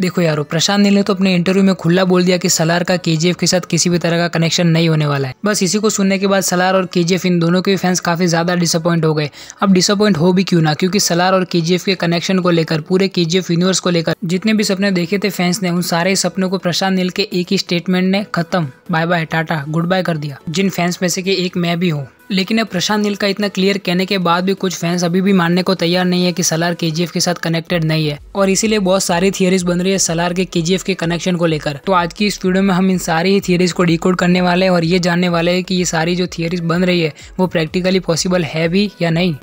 देखो यारो प्रशांत नील ने तो अपने इंटरव्यू में खुला बोल दिया कि सलार का के के साथ किसी भी तरह का कनेक्शन नहीं होने वाला है बस इसी को सुनने के बाद सलार और के इन दोनों के फैंस काफी ज्यादा डिसअपॉइंट हो गए अब डिसअपॉइंट हो भी क्यों ना क्योंकि सलार और के के कनेक्शन को लेकर पूरे के यूनिवर्स को लेकर जितने भी सपने देखे थे फैंस ने उन सारे सपनों को प्रशांत नील के एक ही स्टेटमेंट ने खत्म बाय बाय टाटा गुड बाय कर दिया जिन फैंस में से एक मैं भी हूँ लेकिन अब प्रशांत नील का इतना क्लियर कहने के बाद भी कुछ फैंस अभी भी मानने को तैयार नहीं है कि सलार केजीएफ के साथ कनेक्टेड नहीं है और इसीलिए बहुत सारी थियरीज बन रही है सलार के केजीएफ के कनेक्शन को लेकर तो आज की इस वीडियो में हम इन सारी ही थियरीज को डिकोड करने वाले हैं और ये जानने वाले हैं कि ये सारी जो थियरीज बन रही है वो प्रैक्टिकली पॉसिबल है भी या नहीं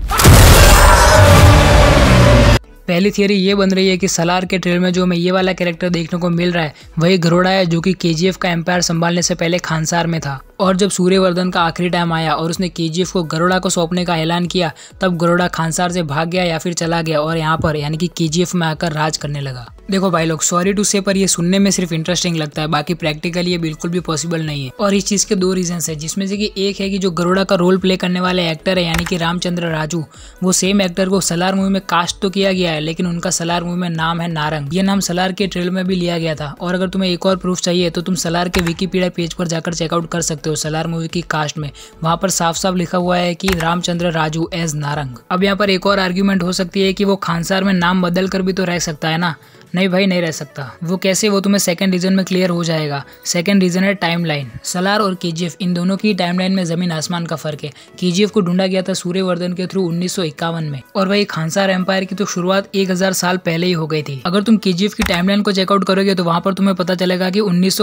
पहली थियरी ये बन रही है कि सलार के ट्रेलर में जो हमें ये वाला कैरेक्टर देखने को मिल रहा है वही घरोड़ा है जो कि के का एम्पायर संभालने से पहले खानसार में था और जब सूर्यवर्धन का आखिरी टाइम आया और उसने के को गरोड़ा को सौंपने का ऐलान किया तब गरोड़ा खानसार से भाग गया या फिर चला गया और यहाँ पर यानी कि के में आकर राज करने लगा देखो भाई लोग सॉरी टू से पर ये सुनने में सिर्फ इंटरेस्टिंग लगता है बाकी प्रैक्टिकली ये बिल्कुल भी पॉसिबल नहीं है और इस चीज़ के दो रीजन है जिसमें से कि एक है कि जो गरोड़ा का रोल प्ले करने वाले एक्टर है यानी कि रामचंद्र राजू वो सेम एक्टर को सलार मूवी में कास्ट तो किया गया है लेकिन उनका सलार मूवी में नाम है नारंग ये नाम सलार के ट्रेल में भी लिया गया था और अगर तुम्हें एक और प्रूफ चाहिए तो तुम सलार के विकीपीडिया पेज पर जाकर चेकआउट कर सकते हो सलार मूवी की कास्ट में वहाँ पर साफ साफ लिखा हुआ है की रामचंद्र राजू एज नारंग अब यहाँ पर एक और आर्ग्यूमेंट हो सकती है की वो खानसार में नाम बदल कर भी तो रह सकता है ना नहीं भाई नहीं रह सकता वो कैसे वो तुम्हें सेकंड रीजन में क्लियर हो जाएगा सेकंड रीजन है टाइमलाइन सलार और केजीएफ इन दोनों की टाइमलाइन में जमीन आसमान का फर्क है केजीएफ को ढूंढा गया था सूर्यवर्धन के थ्रू उन्नीस में और वही खानसार एम्पायर की तो शुरुआत एक साल पहले ही हो गई थी अगर तुम केजीएफ की टाइमलाइन को चेकआउट करोगे तो वहाँ पर तुम्हें पता चलेगा की उन्नीस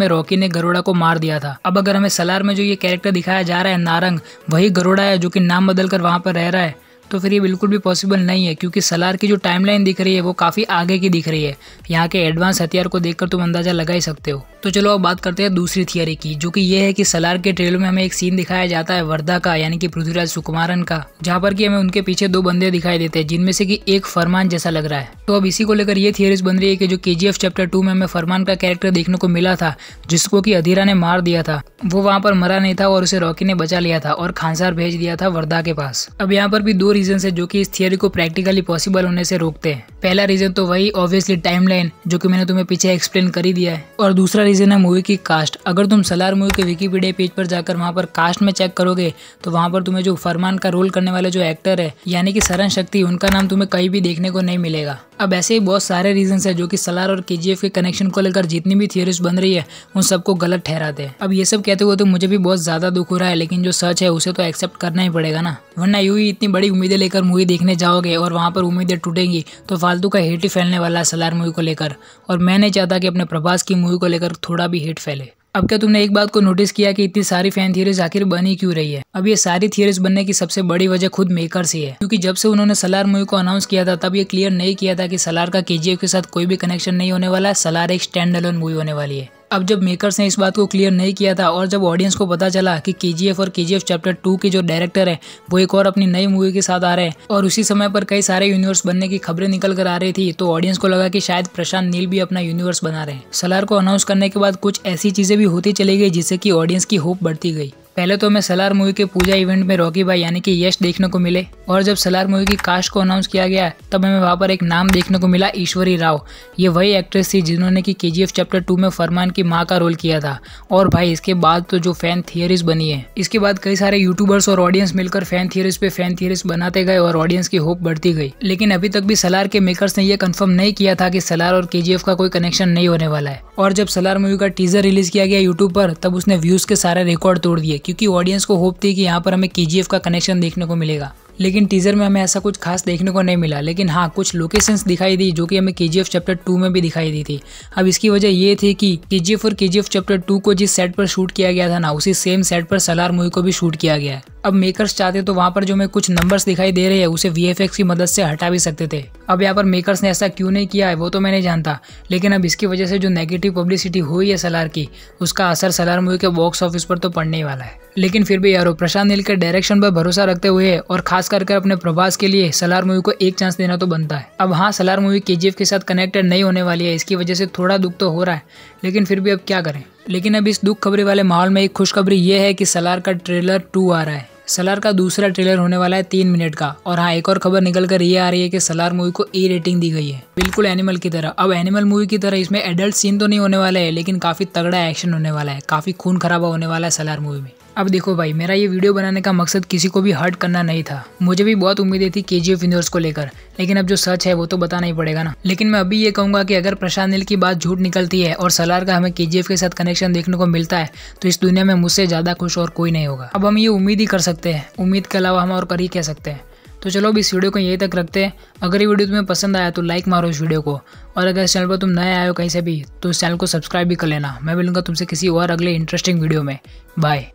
में रॉकी ने गरोड़ा को मार दिया था अब अगर हमें सलार में जो ये कैरेक्टर दिखाया जा रहा है नारंग वही गरोड़ा है जो की नाम बदल कर वहाँ पर रह रहा है तो फिर ये बिल्कुल भी पॉसिबल नहीं है क्योंकि सलार की जो टाइमलाइन दिख रही है वो काफ़ी आगे की दिख रही है यहाँ के एडवांस हथियार को देखकर तुम अंदाज़ा लगा ही सकते हो तो चलो अब बात करते हैं दूसरी थियरी की जो कि ये है कि सलार के ट्रेलर में हमें एक सीन दिखाया जाता है वर्धा का यानी कि पृथ्वीराज सुकुमारन का जहाँ पर कि हमें उनके पीछे दो बंदे दिखाई देते हैं जिनमें से कि एक फरमान जैसा लग रहा है तो अब इसी को लेकर ये थियरीज बन रही है कि जो के चैप्टर टू में हमें फरमान का कैरेक्टर देखने को मिला था जिसको की अधीरा ने मार दिया था वो वहाँ पर मरा नहीं था और उसे रॉकी ने बचा लिया था और खांसार भेज दिया था वर्धा के पास अब यहाँ पर भी दो रीजन है जो की इस थियरी को प्रैक्टिकली पॉसिबल होने से रोकते हैं पहला रीजन तो वही ऑब्वियसली टाइम जो की मैंने तुम्हें पीछे एक्सप्लेन कर ही दिया है और दूसरा रीज़न है मूवी की कास्ट अगर तुम सलार मूवी के विकीपीडिया पेज पर जाकर वहाँ पर कास्ट में चेक करोगे तो वहाँ पर तुम्हें जो फरमान का रोल करने वाले जो एक्टर है यानी कि सरन शक्ति उनका नाम तुम्हें कहीं भी देखने को नहीं मिलेगा अब ऐसे ही बहुत सारे रीजन है जो कि सलार और के के कनेक्शन को लेकर जितनी भी थियोरीज बन रही है उन सबको गलत ठहराते हैं अब ये सब कहते हुए तो मुझे भी बहुत ज़्यादा दुख हो रहा है लेकिन जो सच है उसे तो एक्सेप्ट करना ही पड़ेगा ना वरना यू ही इतनी बड़ी उम्मीदें लेकर मूवी देखने जाओगे और वहाँ पर उम्मीदें टूटेंगी तो फालतू का हेट ही फैलने वाला है सलार मूवी को लेकर और मैं नहीं चाहता कि अपने प्रभास की मूवी को लेकर थोड़ा भी हेट फैले अब क्या तुमने एक बात को नोटिस किया कि इतनी सारी फैन थियरीज आखिर बनी क्यों रही है अब ये सारी थियरीज बनने की सबसे बड़ी वजह खुद मेकर ही है क्योंकि जब से उन्होंने सलार मूवी को अनाउंस किया था तब ये क्लियर नहीं किया था कि सलार का केजीएफ के साथ कोई भी कनेक्शन नहीं होने वाला है सलार एक स्टैंड अलोन मूवी होने वाली है अब जब मेकर्स ने इस बात को क्लियर नहीं किया था और जब ऑडियंस को पता चला कि के और के चैप्टर टू के जो डायरेक्टर है वो एक और अपनी नई मूवी के साथ आ रहे हैं और उसी समय पर कई सारे यूनिवर्स बनने की खबरें निकल कर आ रही थी तो ऑडियंस को लगा कि शायद प्रशांत नील भी अपना यूनिवर्स बना रहे हैं सलार को अनाउंस करने के बाद कुछ ऐसी चीजें भी होती चली गई जिससे कि ऑडियंस की होप बढ़ती गई पहले तो हमें सलार मूवी के पूजा इवेंट में रॉकी भाई यानी कि यश देखने को मिले और जब सलार मूवी की कास्ट को अनाउंस किया गया तब हमें वहाँ पर एक नाम देखने को मिला ईश्वरी राव ये वही एक्ट्रेस थी जिन्होंने की के चैप्टर टू में फरमान की माँ का रोल किया था और भाई इसके बाद तो जो फैन थियरीज बनी है इसके बाद कई सारे यूट्यूबर्स और ऑडियंस मिलकर फैन थियरीज पे फैन थियरीज बनाते गए और ऑडियंस की होप बढ़ती गई लेकिन अभी तक भी सलार के मेकर्स ने यह कंफर्म नहीं किया था कि सलार और के का कोई कनेक्शन नहीं होने वाला है और जब सलार मूवी का टीजर रिलीज किया गया यूट्यूब पर तब उसने व्यूज के सारे रिकॉर्ड तोड़ दिए क्योंकि ऑडियंस को होप थी कि यहाँ पर हमें के का कनेक्शन देखने को मिलेगा लेकिन टीज़र में हमें ऐसा कुछ खास देखने को नहीं मिला लेकिन हाँ कुछ लोकेशंस दिखाई दी जो कि हमें के चैप्टर टू में भी दिखाई दी थी अब इसकी वजह ये थी कि के और के चैप्टर टू को जिस सेट पर शूट किया गया था ना उसी सेम सेट पर सलार मूवी को भी शूट किया गया है अब मेकर्स चाहते तो वहाँ पर जो हमें कुछ नंबर्स दिखाई दे रहे हैं उसे वी की मदद से हटा भी सकते थे अब यहाँ पर मेकर्स ने ऐसा क्यों नहीं किया है वो तो मैं नहीं जानता लेकिन अब इसकी वजह से जो नेगेटिव पब्लिसिटी हुई है सलार की उसका असर सलार मूवी के बॉक्स ऑफिस पर तो पड़ने ही वाला है लेकिन फिर भी यारो प्रशांत नील के डायरेक्शन पर भरोसा रखते हुए और खास खास कर, अपने प्रभास के लिए सलार मूवी को एक चांस देना तो बनता है अब हाँ सलार मूवी के के साथ कनेक्टेड नहीं होने वाली है इसकी वजह से थोड़ा दुख तो हो रहा है लेकिन फिर भी अब क्या करें लेकिन अब इस दुख खबरी वाले माहौल में एक खुशखबरी ये है कि सलार का ट्रेलर टू आ रहा है सलार का दूसरा ट्रेलर होने वाला है तीन मिनट का और हाँ एक और खबर निकल कर ये आ रही है कि सलार मूवी को ई रेटिंग दी गई है बिल्कुल एनिमल की तरह अब एनिमल मूवी की तरह इसमें एडल्ट सीन तो नहीं होने वाला है लेकिन काफी तगड़ा एक्शन होने वाला है काफी खून खराबा होने वाला है सलार मूवी में अब देखो भाई मेरा ये वीडियो बनाने का मकसद किसी को भी हर्ट करना नहीं था मुझे भी बहुत उम्मीदें थी के जी एफ यूनिवर्स को लेकर लेकिन अब जो सच है वो तो बताना ही पड़ेगा ना लेकिन मैं अभी ये कहूंगा कि अगर प्रशांत नील की बात झूठ निकलती है और सलार का हमें के जी एफ के साथ कनेक्शन देखने को मिलता है तो इस दुनिया में मुझसे ज़्यादा खुश और कोई नहीं होगा अब हम ये उम्मीद ही कर सकते हैं उम्मीद के अलावा हम और कर ही कह सकते हैं तो चलो अब इस वीडियो को यहीं तक रखते हैं अगर ये वीडियो तुम्हें पसंद आया तो लाइक मारो इस वीडियो को और अगर इस चैनल पर तुम नए आए हो कहीं से भी तो इस चैनल को सब्सक्राइब भी कर लेना मैं मिलूंगा तुमसे किसी और अगले इंटरेस्टिंग वीडियो में बाय